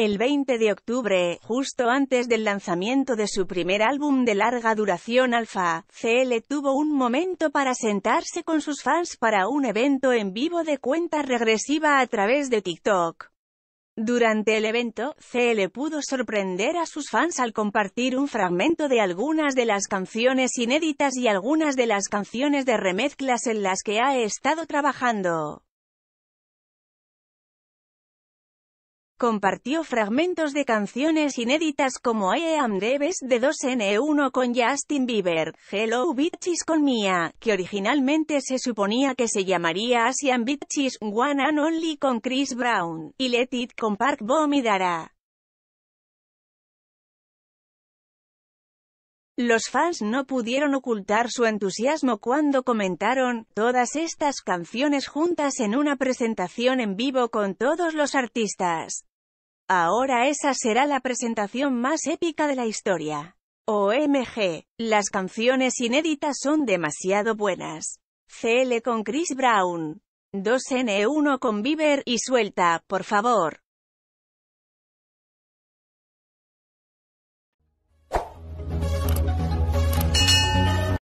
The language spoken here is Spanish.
El 20 de octubre, justo antes del lanzamiento de su primer álbum de larga duración Alpha, CL tuvo un momento para sentarse con sus fans para un evento en vivo de cuenta regresiva a través de TikTok. Durante el evento, CL pudo sorprender a sus fans al compartir un fragmento de algunas de las canciones inéditas y algunas de las canciones de remezclas en las que ha estado trabajando. Compartió fragmentos de canciones inéditas como I Am de 2N1 con Justin Bieber, Hello Bitches con Mia, que originalmente se suponía que se llamaría Asian Bitches, One and Only con Chris Brown, y Let It con Park Bom y Dara. Los fans no pudieron ocultar su entusiasmo cuando comentaron, todas estas canciones juntas en una presentación en vivo con todos los artistas. Ahora esa será la presentación más épica de la historia. OMG, las canciones inéditas son demasiado buenas. CL con Chris Brown. 2N1 con Bieber y suelta, por favor.